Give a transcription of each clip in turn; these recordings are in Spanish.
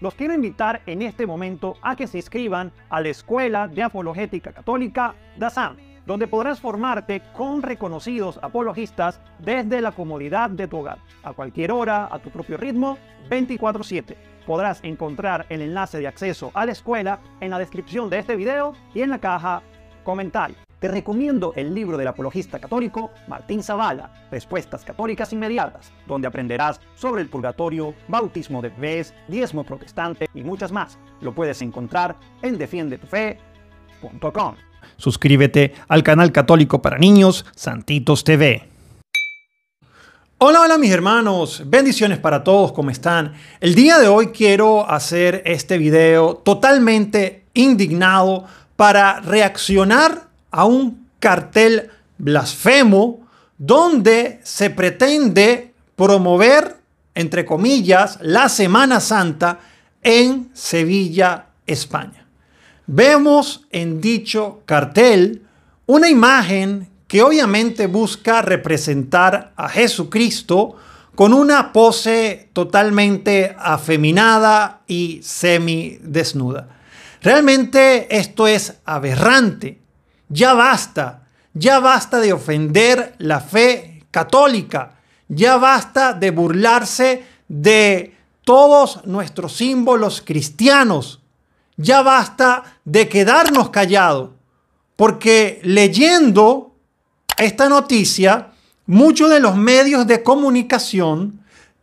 los quiero invitar en este momento a que se inscriban a la Escuela de Apologética Católica DASAM, donde podrás formarte con reconocidos apologistas desde la comodidad de tu hogar, a cualquier hora, a tu propio ritmo, 24/7. Podrás encontrar el enlace de acceso a la escuela en la descripción de este video y en la caja comentario. Te recomiendo el libro del apologista católico Martín Zavala, Respuestas Católicas Inmediatas, donde aprenderás sobre el purgatorio, bautismo de vez, diezmo protestante y muchas más. Lo puedes encontrar en defiendetufe.com. Suscríbete al canal católico para niños Santitos TV. Hola, hola mis hermanos, bendiciones para todos, ¿cómo están? El día de hoy quiero hacer este video totalmente indignado para reaccionar a un cartel blasfemo donde se pretende promover, entre comillas, la Semana Santa en Sevilla, España. Vemos en dicho cartel una imagen que obviamente busca representar a Jesucristo con una pose totalmente afeminada y semidesnuda. Realmente esto es aberrante ya basta, ya basta de ofender la fe católica, ya basta de burlarse de todos nuestros símbolos cristianos, ya basta de quedarnos callados, porque leyendo esta noticia, muchos de los medios de comunicación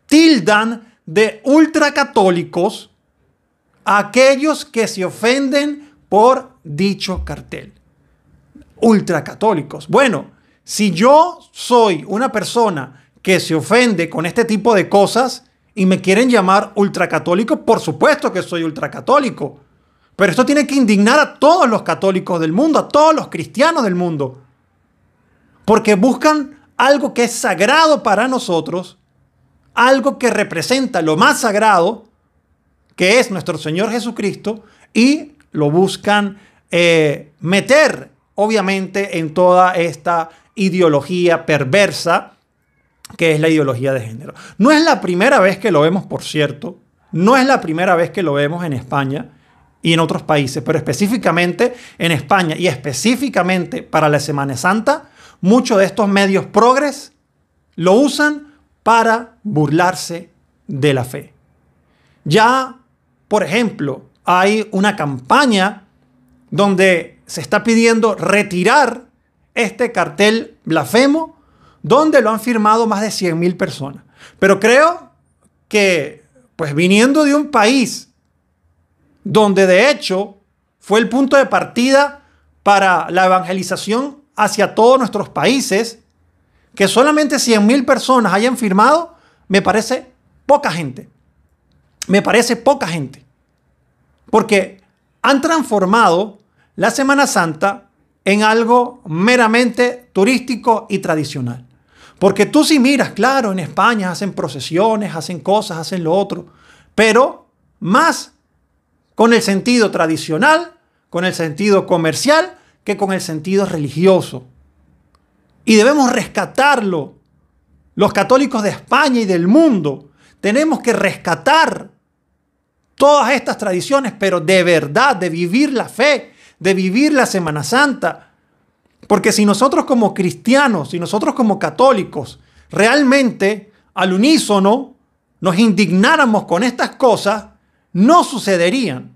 tildan de ultracatólicos a aquellos que se ofenden por dicho cartel ultracatólicos. Bueno, si yo soy una persona que se ofende con este tipo de cosas y me quieren llamar ultracatólico, por supuesto que soy ultracatólico. Pero esto tiene que indignar a todos los católicos del mundo, a todos los cristianos del mundo. Porque buscan algo que es sagrado para nosotros, algo que representa lo más sagrado, que es nuestro Señor Jesucristo, y lo buscan eh, meter obviamente en toda esta ideología perversa que es la ideología de género. No es la primera vez que lo vemos, por cierto, no es la primera vez que lo vemos en España y en otros países, pero específicamente en España y específicamente para la Semana Santa, muchos de estos medios progres lo usan para burlarse de la fe. Ya, por ejemplo, hay una campaña donde se está pidiendo retirar este cartel blasfemo donde lo han firmado más de 100.000 personas. Pero creo que, pues viniendo de un país donde de hecho fue el punto de partida para la evangelización hacia todos nuestros países, que solamente 100.000 personas hayan firmado, me parece poca gente. Me parece poca gente. Porque han transformado la Semana Santa en algo meramente turístico y tradicional. Porque tú si miras, claro, en España hacen procesiones, hacen cosas, hacen lo otro, pero más con el sentido tradicional, con el sentido comercial, que con el sentido religioso. Y debemos rescatarlo. Los católicos de España y del mundo tenemos que rescatar todas estas tradiciones, pero de verdad, de vivir la fe, de vivir la Semana Santa. Porque si nosotros como cristianos, si nosotros como católicos, realmente al unísono nos indignáramos con estas cosas, no sucederían.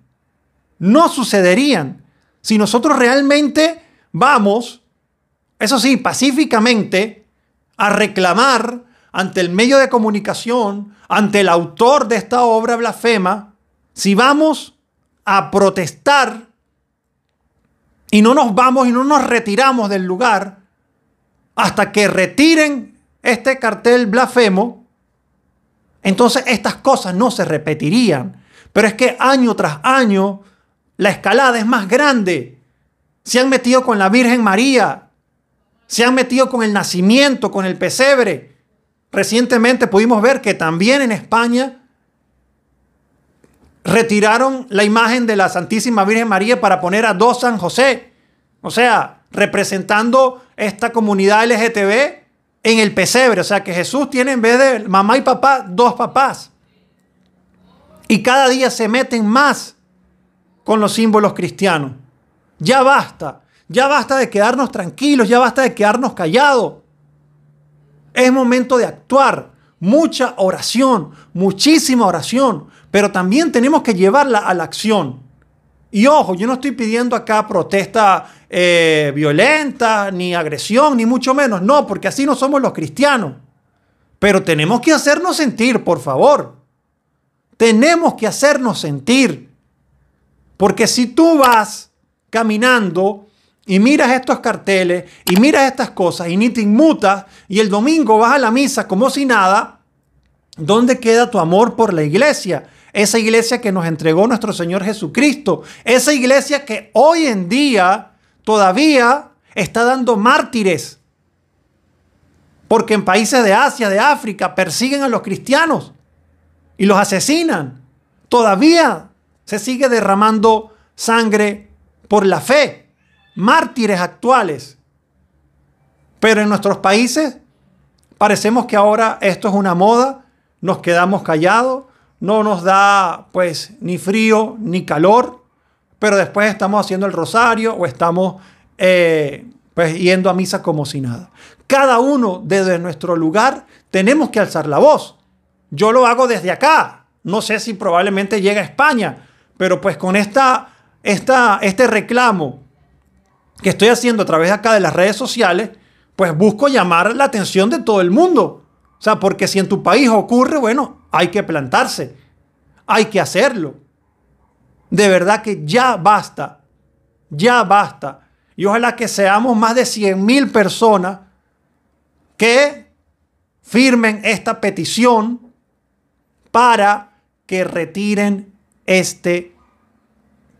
No sucederían. Si nosotros realmente vamos, eso sí, pacíficamente, a reclamar ante el medio de comunicación, ante el autor de esta obra blasfema, si vamos a protestar y no nos vamos y no nos retiramos del lugar hasta que retiren este cartel blasfemo, entonces estas cosas no se repetirían. Pero es que año tras año la escalada es más grande. Se han metido con la Virgen María, se han metido con el nacimiento, con el pesebre. Recientemente pudimos ver que también en España retiraron la imagen de la Santísima Virgen María para poner a dos San José. O sea, representando esta comunidad LGTB en el pesebre. O sea, que Jesús tiene en vez de mamá y papá, dos papás. Y cada día se meten más con los símbolos cristianos. Ya basta. Ya basta de quedarnos tranquilos. Ya basta de quedarnos callados. Es momento de actuar. Mucha oración, muchísima oración, pero también tenemos que llevarla a la acción. Y ojo, yo no estoy pidiendo acá protesta eh, violenta, ni agresión, ni mucho menos. No, porque así no somos los cristianos. Pero tenemos que hacernos sentir, por favor. Tenemos que hacernos sentir. Porque si tú vas caminando y miras estos carteles y miras estas cosas y ni te inmutas y el domingo vas a la misa como si nada, ¿dónde queda tu amor por la iglesia? esa iglesia que nos entregó nuestro Señor Jesucristo, esa iglesia que hoy en día todavía está dando mártires, porque en países de Asia, de África, persiguen a los cristianos y los asesinan. Todavía se sigue derramando sangre por la fe, mártires actuales. Pero en nuestros países parecemos que ahora esto es una moda, nos quedamos callados, no nos da pues ni frío ni calor, pero después estamos haciendo el rosario o estamos eh, pues yendo a misa como si nada. Cada uno desde nuestro lugar tenemos que alzar la voz. Yo lo hago desde acá. No sé si probablemente llega a España, pero pues con esta, esta, este reclamo que estoy haciendo a través acá de las redes sociales, pues busco llamar la atención de todo el mundo. O sea, porque si en tu país ocurre, bueno, hay que plantarse, hay que hacerlo. De verdad que ya basta, ya basta. Y ojalá que seamos más de 100 mil personas que firmen esta petición para que retiren este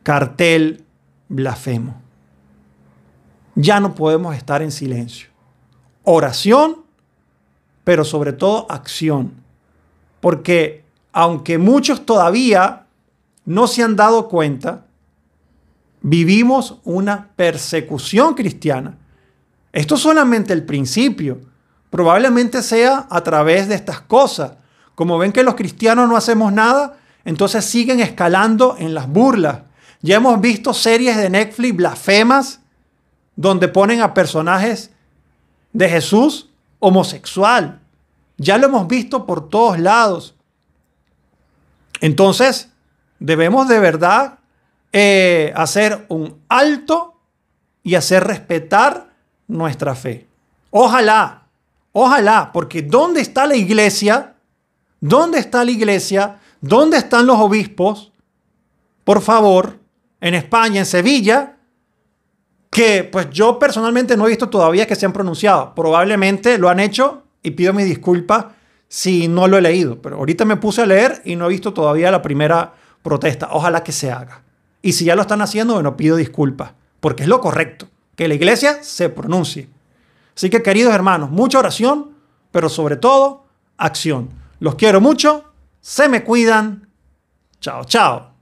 cartel blasfemo. Ya no podemos estar en silencio. Oración, pero sobre todo acción porque aunque muchos todavía no se han dado cuenta, vivimos una persecución cristiana. Esto es solamente el principio. Probablemente sea a través de estas cosas. Como ven que los cristianos no hacemos nada, entonces siguen escalando en las burlas. Ya hemos visto series de Netflix blasfemas donde ponen a personajes de Jesús homosexual. Ya lo hemos visto por todos lados. Entonces, debemos de verdad eh, hacer un alto y hacer respetar nuestra fe. Ojalá, ojalá, porque ¿dónde está la iglesia? ¿Dónde está la iglesia? ¿Dónde están los obispos? Por favor, en España, en Sevilla, que pues yo personalmente no he visto todavía que se han pronunciado. Probablemente lo han hecho y pido mi disculpa si no lo he leído, pero ahorita me puse a leer y no he visto todavía la primera protesta. Ojalá que se haga. Y si ya lo están haciendo, bueno, pido disculpas, porque es lo correcto, que la iglesia se pronuncie. Así que queridos hermanos, mucha oración, pero sobre todo acción. Los quiero mucho, se me cuidan. Chao, chao.